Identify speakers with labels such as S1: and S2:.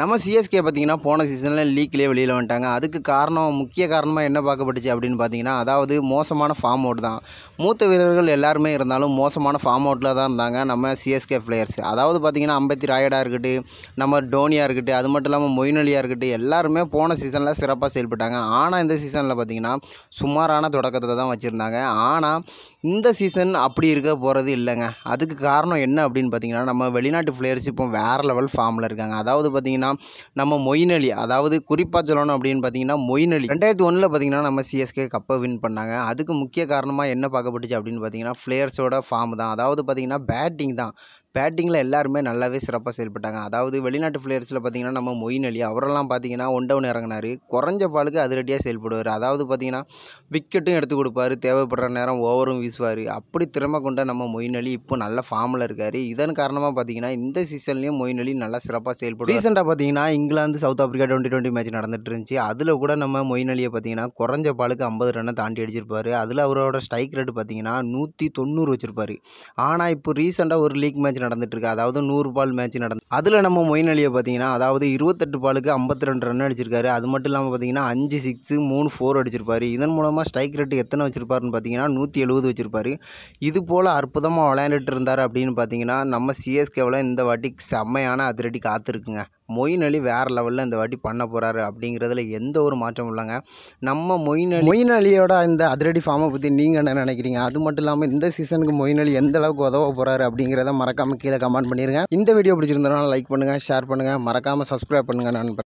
S1: நம்ம சிஎஸ்கே பார்த்தீங்கன்னா போன சீசனில் லீக்லேயே வெளியில் வந்துட்டாங்க அதுக்கு காரணம் முக்கிய காரணமாக என்ன பார்க்கப்பட்டுச்சு அப்படின்னு பார்த்தீங்கன்னா அதாவது மோசமான ஃபார்ம் அவுட் தான் மூத்த வீரர்கள் எல்லாருமே இருந்தாலும் மோசமான ஃபார்ம் அவுட்டில் தான் இருந்தாங்க நம்ம சிஎஸ்கே பிளேயர்ஸ் அதாவது பார்த்திங்கன்னா அம்பத்தி ராயடாக இருக்கட்டும் நம்ம டோனியாக இருக்கட்டும் அது மட்டும் இல்லாமல் மொயினலியாக இருக்கட்டும் எல்லாருமே போன சீசனில் சிறப்பாக செயல்பட்டாங்க ஆனால் இந்த சீசனில் பார்த்திங்கன்னா சுமாரான தொடக்கத்தை தான் வச்சுருந்தாங்க ஆனால் இந்த சீசன் அப்படி இருக்க போகிறது இல்லைங்க அதுக்கு காரணம் என்ன அப்படின்னு பார்த்திங்கன்னா நம்ம வெளிநாட்டு பிளேயர்ஸ் இப்போ வேறு லெவல் ஃபார்மில் இருக்காங்க அதாவது பார்த்திங்கன்னா பார்த்தீங்கன்னா நம்ம மொயினலி அதாவது குறிப்பாக சொல்லணும் அப்படின்னு பார்த்தீங்கன்னா மொயினலி ரெண்டாயிரத்தி ஒன்றில் பார்த்தீங்கன்னா நம்ம சிஎஸ்கே கப்பை வின் பண்ணாங்க அதுக்கு முக்கிய காரணமாக என்ன பார்க்கப்பட்டுச்சு அப்படின்னு பார்த்தீங்கன்னா ஃப்ளேயர்ஸோட ஃபார்ம் தான் அதாவது பார்த்தீங்கன்னா பேட்டிங் தான் பேட்டிங்கில் எல்லாருமே நல்லாவே சிறப்பாக செயல்பட்டாங்க அதாவது வெளிநாட்டு பிளேயர்ஸில் பார்த்தீங்கன்னா நம்ம மொயின் அலி அவரெல்லாம் பார்த்தீங்கன்னா ஒன் டவுன் இறங்கினார் குறைஞ்ச பாலுக்கு அதிரடியாக செயல்படுவார் அதாவது பார்த்தீங்கன்னா விக்கெட்டும் எடுத்து கொடுப்பாரு தேவைப்படுற நேரம் ஓவரும் வீசுவார் அப்படி திறமை கொண்ட நம்ம மொயின் அலி இப்போ நல்ல ஃபார்மில் இருக்கார் இதன் காரணமாக பார்த்தீங்கன்னா இந்த சீசன்லேயும் மொயின் அலி நல்லா சிறப்பாக செயல்படும் ரீசெண்டாக பார்த்தீங்கன்னா இங்கிலாந்து south Africa twenty twenty match நடந்துட்டு இருந்துச்சு அதில் கூட நம்ம மொயின் அலியை பார்த்தீங்கன்னா குறைஞ்ச பாலுக்கு ஐம்பது ரன்னை தாண்டி அடிச்சிருப்பார் அதில் அவரோட ஸ்ட்ரைக் ரேட் பார்த்தீங்கன்னா நூற்றி தொண்ணூறு வச்சுருப்பார் ஆனால் இப்போ ரீசெண்டாக ஒரு லீக் மேட்ச் நடந்துட்டு இருக்கு அதாவது நூறு பால் மேட்ச் நடந்து அதில் நம்ம மொயின் அலியை பார்த்தீங்கன்னா அதாவது இருபத்தெட்டு பாலுக்கு ஐம்பத்தி ரெண்டு ரன் அடிச்சிருக்காரு அது மட்டும் இல்லாமல் பார்த்தீங்கன்னா அஞ்சு சிக்ஸு மூணு ஃபோர் அடிச்சிருப்பாரு இதன் மூலமாக ஸ்ட்ரைக் ரேட் எத்தனை வச்சிருப்பாருன்னு பார்த்தீங்கன்னா நூற்றி எழுபது வச்சிருப்பாரு இது போல் அற்புதமாக விளையாண்டுட்டு இருந்தார் அப்படின்னு பார்த்தீங்கன்னா நம்ம சிஎஸ்கேவில இந்த வாட்டி செம்மையான அதிரடி காத்திருக்குங்க மொயின் அலி வேற லெவலில் இந்த வாட்டி பண்ண போகிறாரு அப்படிங்கிறதுல எந்த ஒரு மாற்றம் இல்லைங்க நம்ம மொயின் மொயின் அலியோட இந்த அதிரடி ஃபார்மை பற்றி நீங்கள் என்ன நினைக்கிறீங்க அது மட்டும் இல்லாமல் இந்த சீசனுக்கு மொயின் அலி எந்த அளவுக்கு உதவ போகிறாரு அப்படிங்கிறத மறக்காமல் கீழே கமெண்ட் பண்ணிடுங்க இந்த வீடியோ பிடிச்சிருந்தாலும் லைக் பண்ணுங்கள் ஷேர் பண்ணுங்கள் மறக்காமல் சப்ஸ்கிரைப் பண்ணுங்கள் நண்பர்